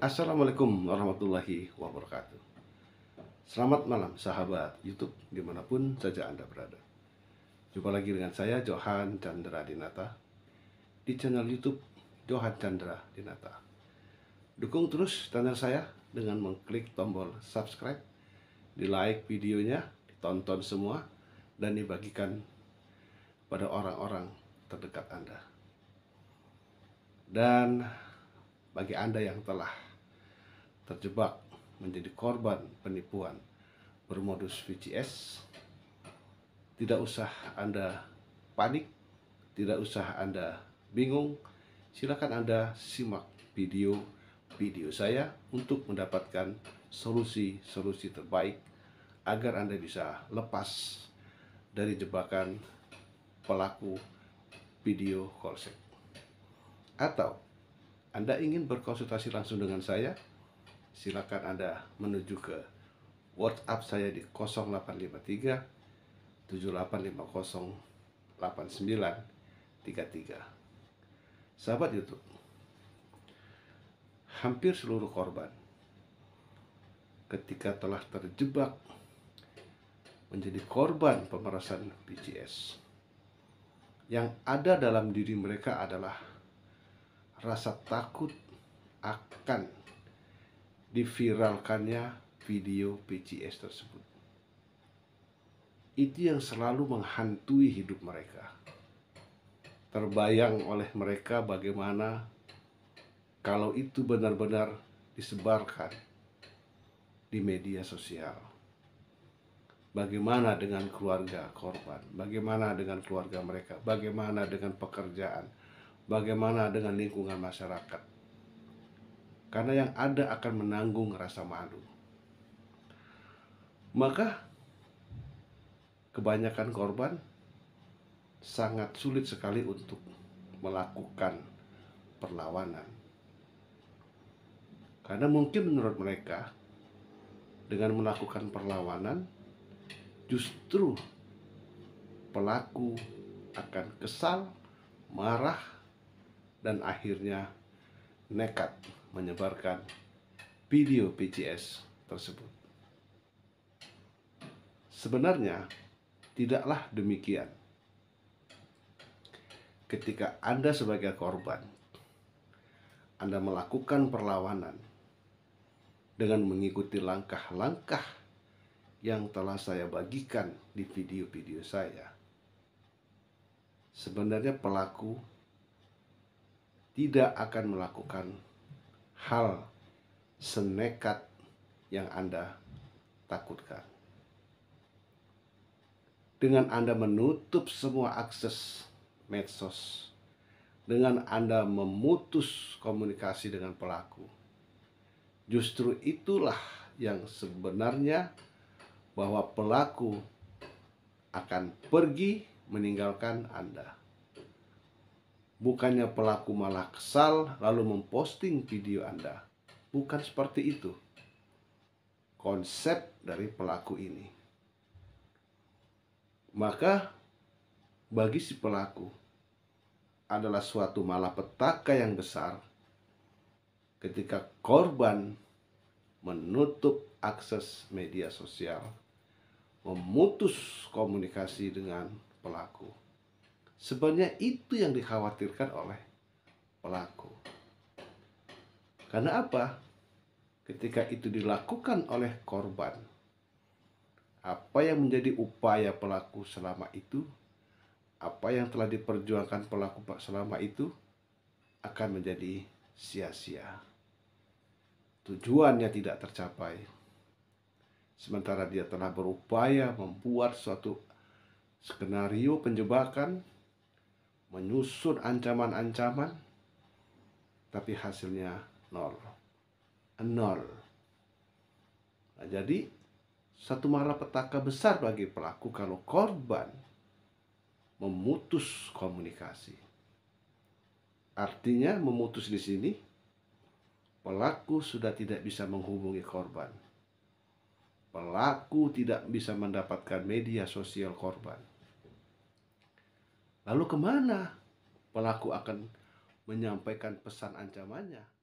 Assalamualaikum warahmatullahi wabarakatuh Selamat malam sahabat Youtube dimanapun saja Anda berada Jumpa lagi dengan saya Johan Chandra Dinata Di channel Youtube Johan Chandra Dinata Dukung terus channel saya dengan mengklik tombol subscribe Di like videonya, ditonton semua Dan dibagikan pada orang-orang terdekat Anda Dan bagi Anda yang telah terjebak menjadi korban penipuan bermodus VCS, tidak usah Anda panik, tidak usah Anda bingung, silakan Anda simak video-video saya untuk mendapatkan solusi-solusi terbaik agar Anda bisa lepas dari jebakan pelaku video call atau Anda ingin berkonsultasi langsung dengan saya silakan Anda menuju ke WhatsApp saya di 0853 7850 8933 Sahabat YouTube, hampir seluruh korban ketika telah terjebak menjadi korban pemerasan PCS Yang ada dalam diri mereka adalah rasa takut akan diviralkannya video PCS tersebut. Itu yang selalu menghantui hidup mereka. Terbayang oleh mereka bagaimana kalau itu benar-benar disebarkan di media sosial. Bagaimana dengan keluarga korban? Bagaimana dengan keluarga mereka? Bagaimana dengan pekerjaan? Bagaimana dengan lingkungan masyarakat? karena yang ada akan menanggung rasa malu. Maka kebanyakan korban sangat sulit sekali untuk melakukan perlawanan. Karena mungkin menurut mereka dengan melakukan perlawanan justru pelaku akan kesal, marah dan akhirnya nekat menyebarkan video PCS tersebut. Sebenarnya, tidaklah demikian. Ketika Anda sebagai korban, Anda melakukan perlawanan dengan mengikuti langkah-langkah yang telah saya bagikan di video-video saya. Sebenarnya pelaku tidak akan melakukan hal senekat yang Anda takutkan. Dengan Anda menutup semua akses medsos, dengan Anda memutus komunikasi dengan pelaku, justru itulah yang sebenarnya bahwa pelaku akan pergi meninggalkan Anda. Bukannya pelaku malah kesal lalu memposting video Anda. Bukan seperti itu. Konsep dari pelaku ini. Maka bagi si pelaku adalah suatu malapetaka yang besar ketika korban menutup akses media sosial, memutus komunikasi dengan pelaku. Sebenarnya itu yang dikhawatirkan oleh pelaku. Karena apa? Ketika itu dilakukan oleh korban, apa yang menjadi upaya pelaku selama itu, apa yang telah diperjuangkan pelaku selama itu, akan menjadi sia-sia. Tujuannya tidak tercapai. Sementara dia telah berupaya membuat suatu skenario penjebakan menyusun ancaman-ancaman, tapi hasilnya nol. Nol. Nah, jadi, satu petaka besar bagi pelaku kalau korban memutus komunikasi. Artinya, memutus di sini, pelaku sudah tidak bisa menghubungi korban. Pelaku tidak bisa mendapatkan media sosial korban Lalu kemana pelaku akan menyampaikan pesan ancamannya?